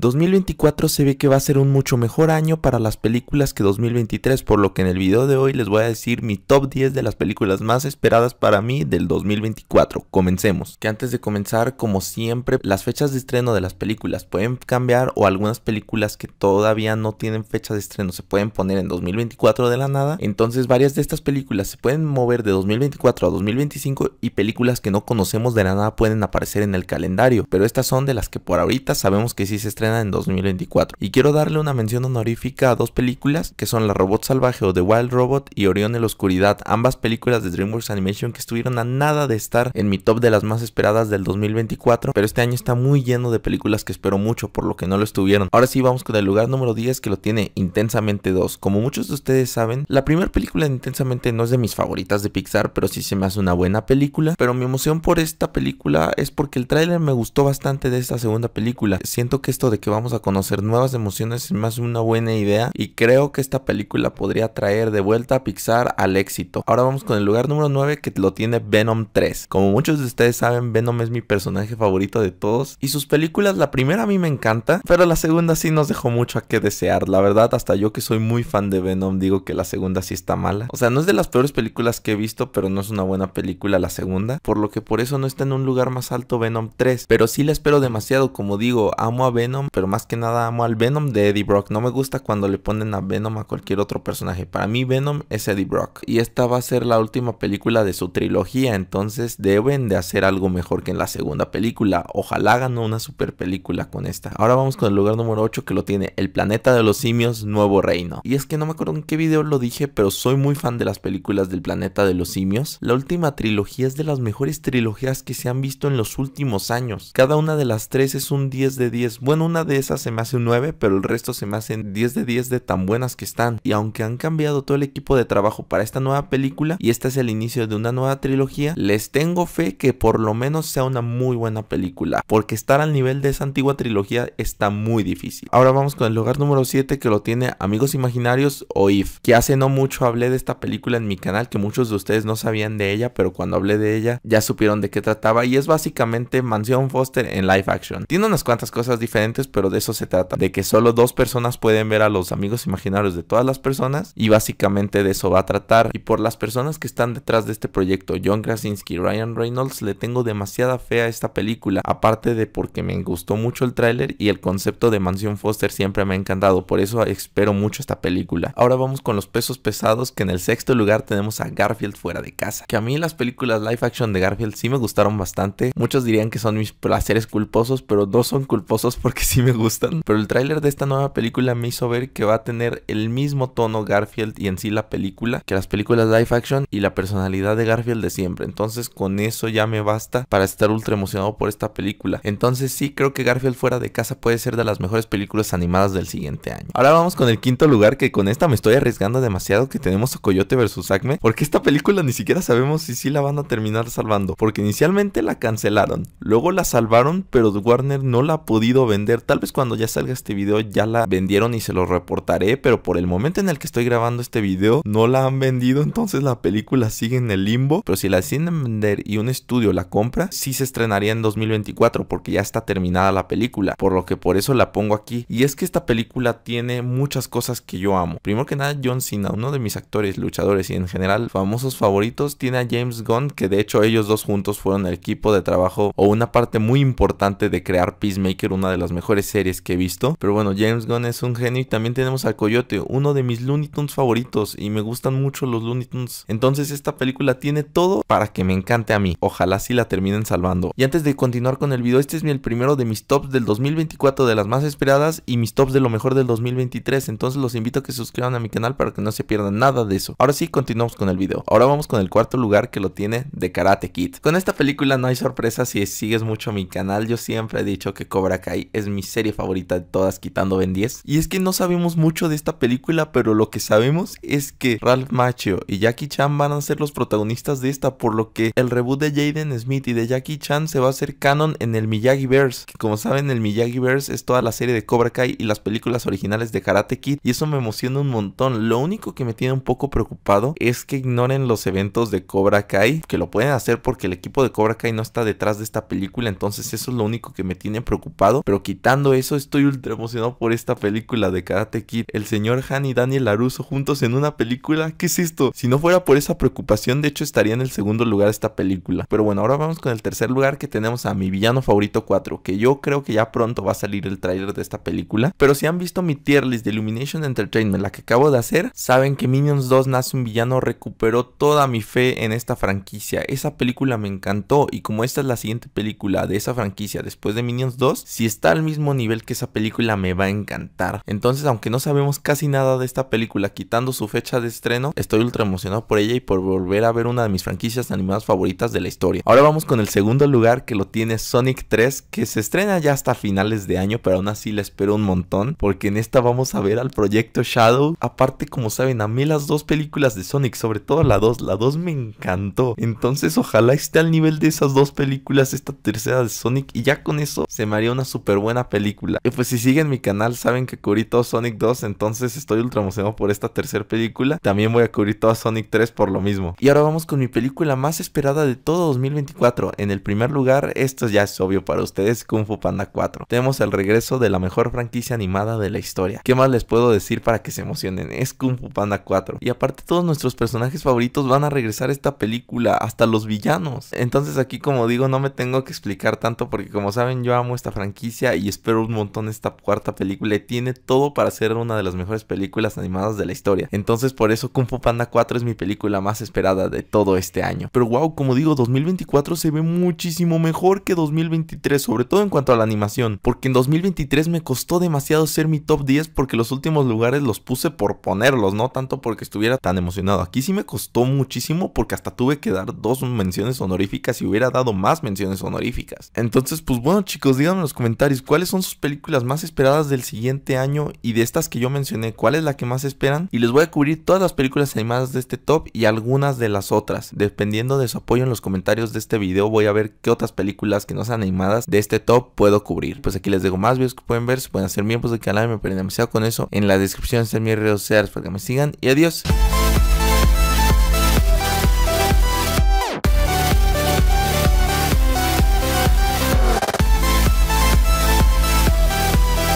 2024 se ve que va a ser un mucho mejor año para las películas que 2023, por lo que en el video de hoy les voy a decir mi top 10 de las películas más esperadas para mí del 2024. Comencemos. Que antes de comenzar, como siempre, las fechas de estreno de las películas pueden cambiar o algunas películas que todavía no tienen fecha de estreno se pueden poner en 2024 de la nada. Entonces varias de estas películas se pueden mover de 2024 a 2025 y películas que no conocemos de la nada pueden aparecer en el calendario. Pero estas son de las que por ahorita sabemos que sí se estrenan en 2024. Y quiero darle una mención honorífica a dos películas que son La Robot Salvaje o The Wild Robot y Orión en la Oscuridad, ambas películas de DreamWorks Animation que estuvieron a nada de estar en mi top de las más esperadas del 2024, pero este año está muy lleno de películas que espero mucho, por lo que no lo estuvieron. Ahora sí vamos con el lugar número 10 que lo tiene Intensamente 2. Como muchos de ustedes saben, la primera película de Intensamente no es de mis favoritas de Pixar, pero sí se me hace una buena película, pero mi emoción por esta película es porque el tráiler me gustó bastante de esta segunda película. Siento que esto de que vamos a conocer nuevas emociones es más una buena idea y creo que esta película podría traer de vuelta a Pixar al éxito. Ahora vamos con el lugar número 9 que lo tiene Venom 3. Como muchos de ustedes saben, Venom es mi personaje favorito de todos y sus películas, la primera a mí me encanta, pero la segunda sí nos dejó mucho a que desear. La verdad, hasta yo que soy muy fan de Venom digo que la segunda sí está mala. O sea, no es de las peores películas que he visto, pero no es una buena película la segunda, por lo que por eso no está en un lugar más alto Venom 3, pero sí la espero demasiado, como digo, amo a Venom pero más que nada amo al Venom de Eddie Brock. No me gusta cuando le ponen a Venom a cualquier otro personaje. Para mí Venom es Eddie Brock y esta va a ser la última película de su trilogía, entonces deben de hacer algo mejor que en la segunda película. Ojalá hagan una super película con esta. Ahora vamos con el lugar número 8 que lo tiene El planeta de los simios, Nuevo Reino. Y es que no me acuerdo en qué video lo dije, pero soy muy fan de las películas del planeta de los simios. La última trilogía es de las mejores trilogías que se han visto en los últimos años. Cada una de las tres es un 10 de 10. Bueno, una de esas se me hace un 9, pero el resto se me hacen 10 de 10 de tan buenas que están. Y aunque han cambiado todo el equipo de trabajo para esta nueva película y este es el inicio de una nueva trilogía, les tengo fe que por lo menos sea una muy buena película, porque estar al nivel de esa antigua trilogía está muy difícil. Ahora vamos con el lugar número 7 que lo tiene Amigos Imaginarios o If, que hace no mucho hablé de esta película en mi canal, que muchos de ustedes no sabían de ella, pero cuando hablé de ella ya supieron de qué trataba y es básicamente Mansión Foster en live action. Tiene unas cuantas cosas diferentes, pero de eso se trata, de que solo dos personas pueden ver a los amigos imaginarios de todas las personas y básicamente de eso va a tratar. Y por las personas que están detrás de este proyecto, John Krasinski, Ryan Reynolds, le tengo demasiada fe a esta película, aparte de porque me gustó mucho el tráiler y el concepto de Mansión Foster siempre me ha encantado, por eso espero mucho esta película. Ahora vamos con los pesos pesados, que en el sexto lugar tenemos a Garfield fuera de casa, que a mí las películas live action de Garfield sí me gustaron bastante, muchos dirían que son mis placeres culposos, pero dos son culposos porque sí me gustan. Pero el tráiler de esta nueva película me hizo ver que va a tener el mismo tono Garfield y en sí la película que las películas live action y la personalidad de Garfield de siempre. Entonces con eso ya me basta para estar ultra emocionado por esta película. Entonces sí creo que Garfield fuera de casa puede ser de las mejores películas animadas del siguiente año. Ahora vamos con el quinto lugar que con esta me estoy arriesgando demasiado que tenemos a Coyote versus Acme porque esta película ni siquiera sabemos si sí la van a terminar salvando porque inicialmente la cancelaron, luego la salvaron pero Warner no la ha podido vender Tal vez cuando ya salga este video ya la vendieron y se lo reportaré, pero por el momento en el que estoy grabando este video no la han vendido, entonces la película sigue en el limbo. Pero si la deciden vender y un estudio la compra, sí se estrenaría en 2024 porque ya está terminada la película, por lo que por eso la pongo aquí. Y es que esta película tiene muchas cosas que yo amo. Primero que nada, John Cena, uno de mis actores, luchadores y en general famosos favoritos, tiene a James Gunn, que de hecho ellos dos juntos fueron el equipo de trabajo o una parte muy importante de crear Peacemaker, una de las mejores series que he visto. Pero bueno, James Gunn es un genio y también tenemos al Coyote, uno de mis Looney Tunes favoritos y me gustan mucho los Looney Tunes. Entonces esta película tiene todo para que me encante a mí. Ojalá si la terminen salvando. Y antes de continuar con el video, este es el primero de mis tops del 2024 de las más esperadas y mis tops de lo mejor del 2023. Entonces los invito a que se suscriban a mi canal para que no se pierdan nada de eso. Ahora sí, continuamos con el video. Ahora vamos con el cuarto lugar que lo tiene de Karate Kid. Con esta película no hay sorpresa si sigues mucho mi canal. Yo siempre he dicho que Cobra Kai es mi mi serie favorita de todas, quitando Ben 10. Y es que no sabemos mucho de esta película, pero lo que sabemos es que Ralph Macchio y Jackie Chan van a ser los protagonistas de esta, por lo que el reboot de Jaden Smith y de Jackie Chan se va a hacer canon en el Miyagi-Verse, que como saben, el Miyagi-Verse es toda la serie de Cobra Kai y las películas originales de Karate Kid, y eso me emociona un montón. Lo único que me tiene un poco preocupado es que ignoren los eventos de Cobra Kai, que lo pueden hacer porque el equipo de Cobra Kai no está detrás de esta película, entonces eso es lo único que me tiene preocupado, pero quitar eso, estoy ultra emocionado por esta película de Karate Kid. El señor Han y Daniel LaRusso juntos en una película. ¿Qué es esto? Si no fuera por esa preocupación, de hecho estaría en el segundo lugar esta película. Pero bueno, ahora vamos con el tercer lugar que tenemos a mi villano favorito 4, que yo creo que ya pronto va a salir el tráiler de esta película. Pero si han visto mi tier list de Illumination Entertainment, la que acabo de hacer, saben que Minions 2 nace un villano recuperó toda mi fe en esta franquicia. Esa película me encantó y como esta es la siguiente película de esa franquicia después de Minions 2, si está al mismo nivel que esa película me va a encantar. Entonces, aunque no sabemos casi nada de esta película, quitando su fecha de estreno, estoy ultra emocionado por ella y por volver a ver una de mis franquicias animadas favoritas de la historia. Ahora vamos con el segundo lugar que lo tiene Sonic 3, que se estrena ya hasta finales de año, pero aún así la espero un montón, porque en esta vamos a ver al proyecto Shadow. Aparte, como saben, a mí las dos películas de Sonic, sobre todo la 2, la 2 me encantó. Entonces, ojalá esté al nivel de esas dos películas esta tercera de Sonic y ya con eso se me haría una súper buena película. Y pues si siguen mi canal saben que cubrí todo Sonic 2, entonces estoy ultra emocionado por esta tercera película. También voy a cubrir toda Sonic 3 por lo mismo. Y ahora vamos con mi película más esperada de todo 2024. En el primer lugar, esto ya es obvio para ustedes, Kung Fu Panda 4. Tenemos el regreso de la mejor franquicia animada de la historia. ¿Qué más les puedo decir para que se emocionen? Es Kung Fu Panda 4. Y aparte todos nuestros personajes favoritos van a regresar a esta película, hasta los villanos. Entonces aquí como digo, no me tengo que explicar tanto porque como saben yo amo esta franquicia y es espero un montón esta cuarta película y tiene todo para ser una de las mejores películas animadas de la historia. Entonces por eso Kung Fu Panda 4 es mi película más esperada de todo este año. Pero wow, como digo, 2024 se ve muchísimo mejor que 2023, sobre todo en cuanto a la animación, porque en 2023 me costó demasiado ser mi top 10 porque los últimos lugares los puse por ponerlos, no tanto porque estuviera tan emocionado. Aquí sí me costó muchísimo porque hasta tuve que dar dos menciones honoríficas y hubiera dado más menciones honoríficas. Entonces, pues bueno chicos, díganme en los comentarios cuál cuáles son sus películas más esperadas del siguiente año y de estas que yo mencioné, cuál es la que más esperan. Y les voy a cubrir todas las películas animadas de este top y algunas de las otras. Dependiendo de su apoyo en los comentarios de este video, voy a ver qué otras películas que no sean animadas de este top puedo cubrir. Pues aquí les dejo más videos que pueden ver, se pueden hacer miembros del canal, me demasiado con eso. En la descripción están mi redes sociales para que me sigan y adiós.